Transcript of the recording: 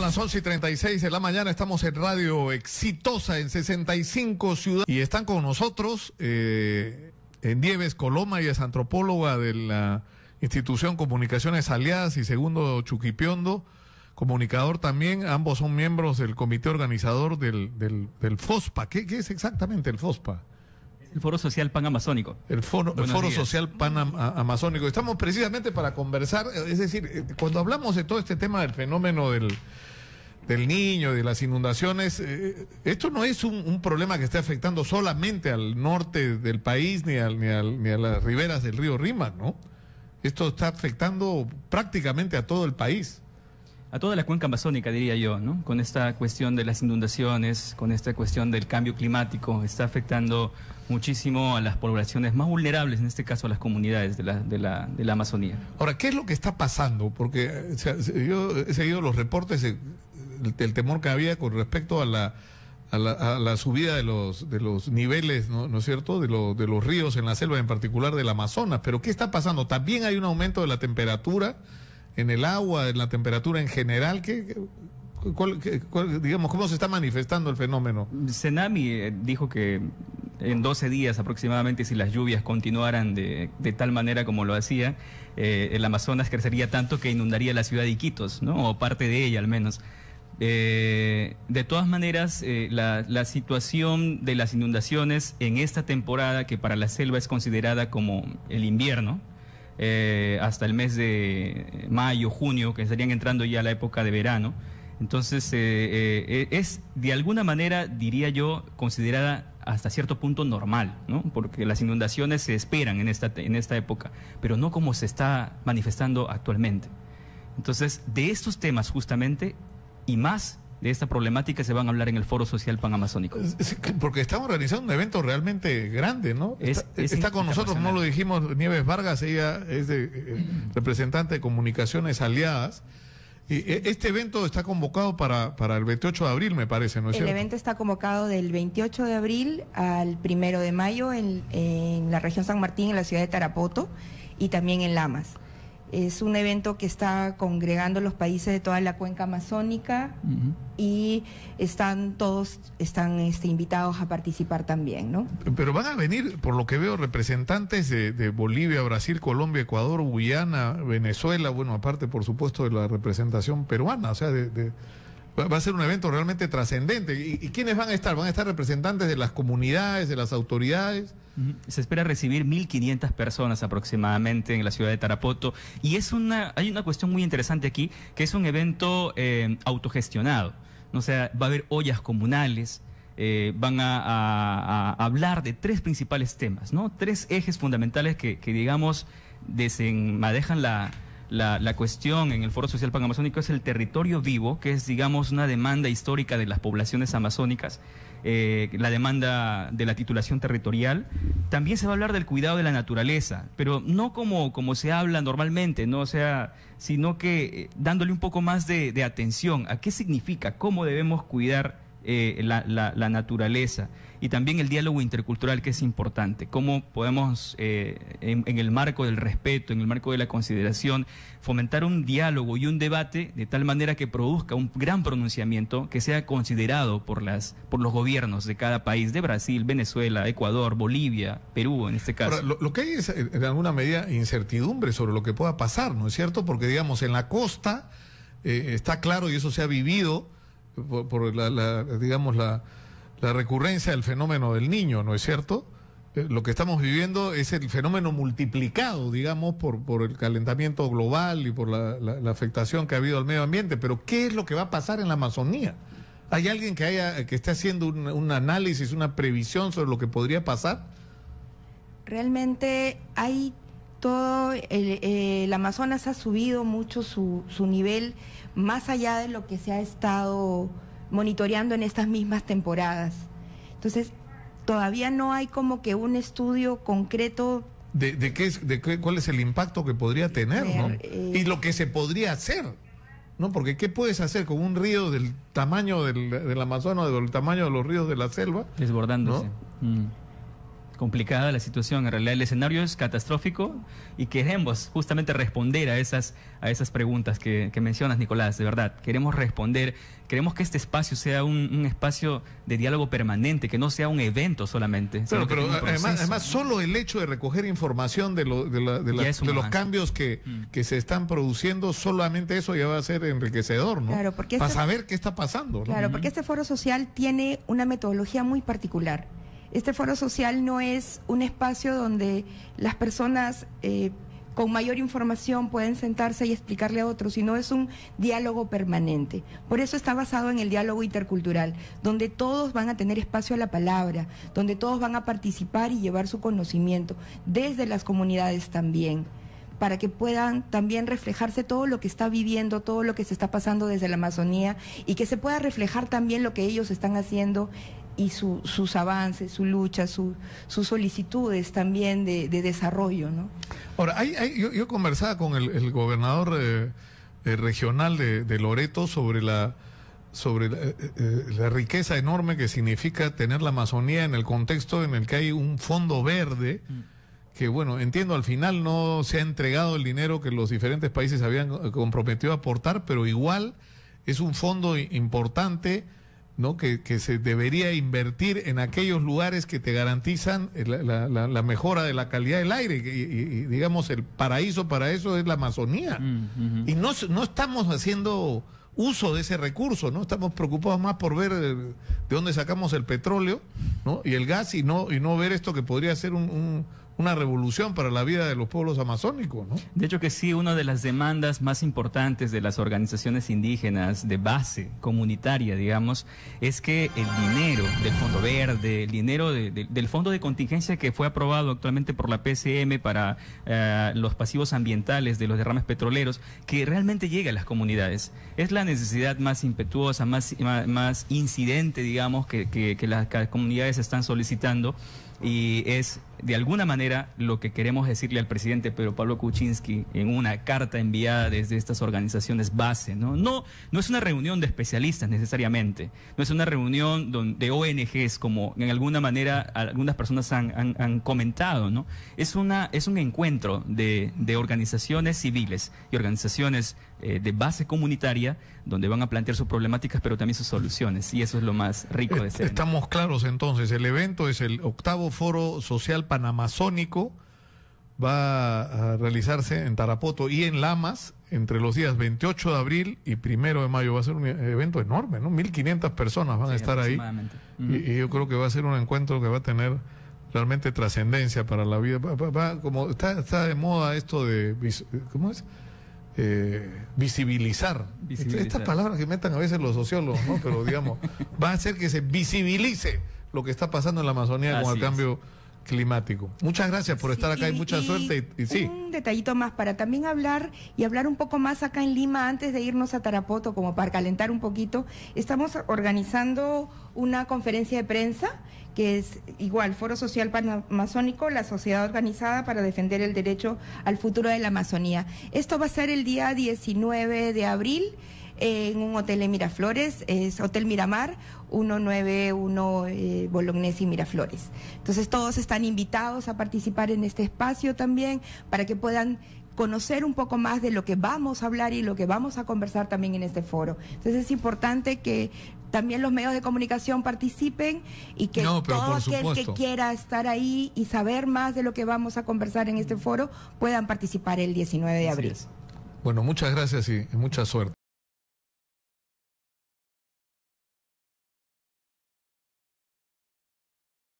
A las 11 y 36 de la mañana, estamos en Radio Exitosa en 65 ciudades y están con nosotros eh, en Dieves Coloma, y es antropóloga de la institución Comunicaciones Aliadas y segundo Chuquipiondo, comunicador también, ambos son miembros del comité organizador del, del, del FOSPA. ¿Qué, ¿Qué, es exactamente el FOSPA? El Foro Social Panamazónico. El Foro, el foro Social Panamazónico. Estamos precisamente para conversar, es decir, eh, cuando hablamos de todo este tema del fenómeno del, del niño, de las inundaciones, eh, esto no es un, problema que esté afectando solamente al norte del país ni, ni, al, ni a las riberas del río Rima, ¿no? Esto está afectando prácticamente a todo el país a toda la cuenca amazónica, diría yo, ¿no? Con esta cuestión de las inundaciones, con esta cuestión del cambio climático, está afectando muchísimo a las poblaciones más vulnerables, en este caso a las comunidades de la, Amazonía. Ahora, ¿qué es lo que está pasando? Porque yo he seguido los reportes, del eh, temor que había con respecto a la, a la, a la subida de los, de los niveles, ¿no, es cierto?, de, de los ríos en la selva, en particular del Amazonas. Pero ¿qué está pasando? También hay un aumento de la temperatura en el agua, en la temperatura en general? ¿Qué, digamos, ¿Cómo se está manifestando el fenómeno? Senami eh, dijo que en 12 días aproximadamente, si las lluvias continuaran de, tal manera como lo hacía, eh, el Amazonas crecería tanto que inundaría la ciudad de Iquitos, ¿no? o parte de ella al menos. Eh, de todas maneras, la, la, situación de las inundaciones en esta temporada, que para la selva es considerada como el invierno, eh, hasta el mes de mayo, junio, que estarían entrando ya a la época de verano. Entonces, eh, eh, es de alguna manera, diría yo, considerada hasta cierto punto normal, Porque las inundaciones se esperan en esta, en esta época, pero no como se está manifestando actualmente. Entonces, de estos temas justamente, y más, de esta problemática se van a hablar en el Foro Social Panamazónico. Porque estamos organizando un evento realmente grande, ¿no? está, con nosotros, no lo dijimos, Nieves Vargas, ella es eh, representante de Comunicaciones Aliadas. Eh, este evento está convocado para, para el 28 de abril, me parece, ¿no es el cierto? El evento está convocado del 28 de abril al 1 de mayo en, en la región San Martín, en la ciudad de Tarapoto y también en Lamas. Es un evento que está congregando los países de toda la cuenca amazónica y están todos están este, invitados a participar también, ¿no? Pero van a venir, por lo que veo, representantes de, Bolivia, Brasil, Colombia, Ecuador, Guyana, Venezuela, bueno, aparte, por supuesto, de la representación peruana, o sea, va a ser un evento realmente trascendente. ¿Y quiénes van a estar? Van a estar representantes de las comunidades, de las autoridades. Se espera recibir 1.500 personas aproximadamente en la ciudad de Tarapoto. Y es una, hay una cuestión muy interesante aquí, que es un evento eh, autogestionado. O sea, va a haber ollas comunales, eh, van a, hablar de tres principales temas, ¿no? Tres ejes fundamentales que, que digamos, desenmadejan la, la, cuestión en el Foro Social Panamazónico es el territorio vivo, que es, digamos, una demanda histórica de las poblaciones amazónicas. Eh, la demanda de la titulación territorial. También se va a hablar del cuidado de la naturaleza, pero no como, como se habla normalmente, ¿no? sea, sino que eh, dándole un poco más de, de atención a qué significa, cómo debemos cuidar eh, la, naturaleza y también el diálogo intercultural que es importante, cómo podemos eh, en, el marco del respeto, en el marco de la consideración, fomentar un diálogo y un debate de tal manera que produzca un gran pronunciamiento que sea considerado por, las, por los gobiernos de cada país, de Brasil, Venezuela, Ecuador, Bolivia, Perú en este caso. lo, que hay es eh, en alguna medida incertidumbre sobre lo que pueda pasar, ¿no es cierto? Porque digamos, en la costa... está claro y eso se ha vivido por, la, digamos, la, recurrencia del fenómeno del niño, ¿no es cierto? Eh, lo que estamos viviendo es el fenómeno multiplicado, digamos, por, por el calentamiento global y por la, afectación que ha habido al medio ambiente. Pero, ¿qué es lo que va a pasar en la Amazonía? ¿Hay alguien que, haya, que esté haciendo un análisis, una previsión sobre lo que podría pasar? Realmente hay todo el, Amazonas ha subido mucho su, su, nivel más allá de lo que se ha estado monitoreando en estas mismas temporadas. Entonces, todavía no hay como que un estudio concreto. ¿De, qué, de qué, cuál es el impacto que podría tener? ¿no? Eh, y lo que se podría hacer. ¿no? Porque ¿qué puedes hacer con un río del tamaño del, del Amazonas, del tamaño de los ríos de la selva? Desbordándose. Mm complicada la situación. En realidad el escenario es catastrófico y queremos justamente responder a esas, a esas preguntas que, mencionas, Nicolás, de verdad. Queremos responder, queremos que este espacio sea un, espacio de diálogo permanente, que no sea un evento solamente. Pero, además, solo el hecho de recoger información de, de, los cambios que, mm. que se están produciendo, solamente eso ya va a ser enriquecedor, ¿no? porque Para este saber qué está pasando. Claro, porque este foro social tiene una metodología muy particular. Este foro social no es un espacio donde las personas eh, con mayor información pueden sentarse y explicarle a otros, sino es un diálogo permanente. Por eso está basado en el diálogo intercultural, donde todos van a tener espacio a la palabra, donde todos van a participar y llevar su conocimiento, desde las comunidades también para que puedan también reflejarse todo lo que está viviendo, todo lo que se está pasando desde la Amazonía y que se pueda reflejar también lo que ellos están haciendo y sus avances, su lucha, sus solicitudes también de, desarrollo. ¿no? Ahora, yo, conversaba con el, gobernador eh, eh, regional de, Loreto sobre la sobre eh, la, riqueza enorme que significa tener la Amazonía en el contexto en el que hay un fondo verde. que bueno, entiendo, al final no se ha entregado el dinero que los diferentes países habían comprometido a aportar, pero igual es un fondo importante ¿no? Que, se debería invertir en aquellos lugares que te garantizan eh, la, mejora de la calidad del aire. Y, digamos, el paraíso para eso es la Amazonía. Mm, y no, estamos haciendo uso de ese recurso, ¿no? Estamos preocupados más por ver eh, de dónde sacamos el petróleo, Y el gas y no, y no ver esto que podría ser un, una revolución para la vida de los pueblos amazónicos, ¿no? De hecho que sí, una de las demandas más importantes de las organizaciones indígenas de base comunitaria, digamos, es que el dinero del Fondo Verde, el dinero del Fondo de Contingencia que fue aprobado actualmente por la PCM para eh, los pasivos ambientales de los derrames petroleros, que realmente llegue a las comunidades. Es la necesidad más impetuosa, más, más, incidente, digamos, que las comunidades están solicitando y es de alguna manera lo que queremos decirle al presidente Pedro Pablo Kuczynski en una carta enviada desde estas organizaciones base. No, no, no es una reunión de especialistas necesariamente, no es una reunión de ONGs como en alguna manera algunas personas han, han, comentado. ¿no? Es, una, es un encuentro de, de organizaciones civiles y organizaciones eh, de base comunitaria donde van a plantear sus problemáticas pero también sus soluciones y eso es lo más rico de ser. Estamos claros entonces, el evento es el octavo foro social panamazónico va a realizarse en Tarapoto y en Lamas entre los días 28 de abril y 1 de mayo. Va a ser un evento enorme, ¿no? 1.500 personas van a estar ahí. Y, yo creo que va a ser un encuentro que va a tener realmente trascendencia para la vida. como está, de moda esto de... ¿Cómo es? Eh, visibilizar. Estas palabras que metan a veces los sociólogos, ¿no? Pero digamos, va a hacer que se visibilice lo que está pasando en la Amazonía como con el cambio climático. Muchas gracias por estar acá y, mucha suerte. Y, sí. Un detallito más para también hablar y hablar un poco más acá en Lima antes de irnos a Tarapoto, como para calentar un poquito. Estamos organizando una conferencia de prensa que es igual Foro Social Panamazónico, la sociedad organizada para defender el derecho al futuro de la Amazonía. Esto va a ser el día 19 de abril en un hotel en Miraflores, es Hotel Miramar, 191 eh, Bolognesi y Miraflores. Entonces todos están invitados a participar en este espacio también para que puedan conocer un poco más de lo que vamos a hablar y lo que vamos a conversar también en este foro. Entonces es importante que también los medios de comunicación participen y que no, todo aquel que quiera estar ahí y saber más de lo que vamos a conversar en este foro puedan participar el 19 de abril. Bueno, muchas gracias y mucha suerte.